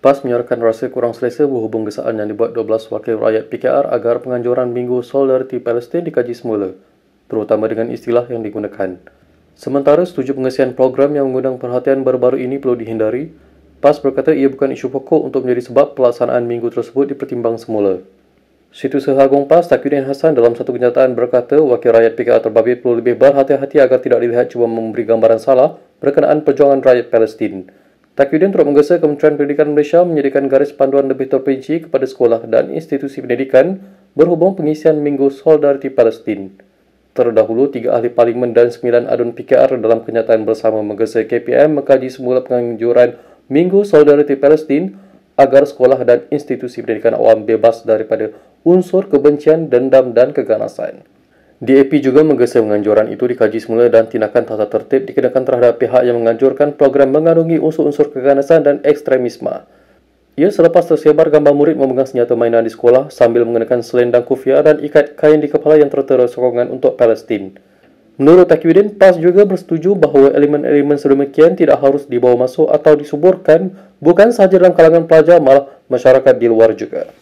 PAS menyuarakan rasa kurang selesa berhubung gesaan yang dibuat 12 wakil rakyat PKR agar penganjuran Minggu Solidarity Palestin dikaji semula, terutama dengan istilah yang digunakan. Sementara setuju pengesian program yang mengundang perhatian baru-baru ini perlu dihindari, PAS berkata ia bukan isu pokok untuk menjadi sebab pelaksanaan minggu tersebut dipertimbang semula. Situ Sehagung PAS, Takudin Hasan dalam satu kenyataan berkata wakil rakyat PKR terbabit perlu lebih berhati-hati agar tidak dilihat cuba memberi gambaran salah berkenaan perjuangan rakyat Palestin. Takyudin turut menggesa Kementerian Pendidikan Malaysia menyediakan garis panduan lebih terperinci kepada sekolah dan institusi pendidikan berhubung pengisian Minggu Solidariti Palestin. Terdahulu, tiga ahli parlimen dan sembilan adun PKR dalam kenyataan bersama menggesa KPM mengkaji semula penganjuran Minggu Solidariti Palestin agar sekolah dan institusi pendidikan awam bebas daripada unsur kebencian, dendam dan keganasan. DAP juga menggesa menganjuran itu dikaji semula dan tindakan tata tertib dikenakan terhadap pihak yang menganjurkan program mengandungi unsur-unsur keganasan dan ekstremisme. Ia selepas tersebar gambar murid memegang senjata mainan di sekolah sambil mengenakan selendang kufia dan ikat kain di kepala yang tertera sokongan untuk Palestin. Menurut Takiuddin, PAS juga bersetuju bahawa elemen-elemen sedemikian tidak harus dibawa masuk atau disuburkan bukan sahaja dalam kalangan pelajar malah masyarakat di luar juga.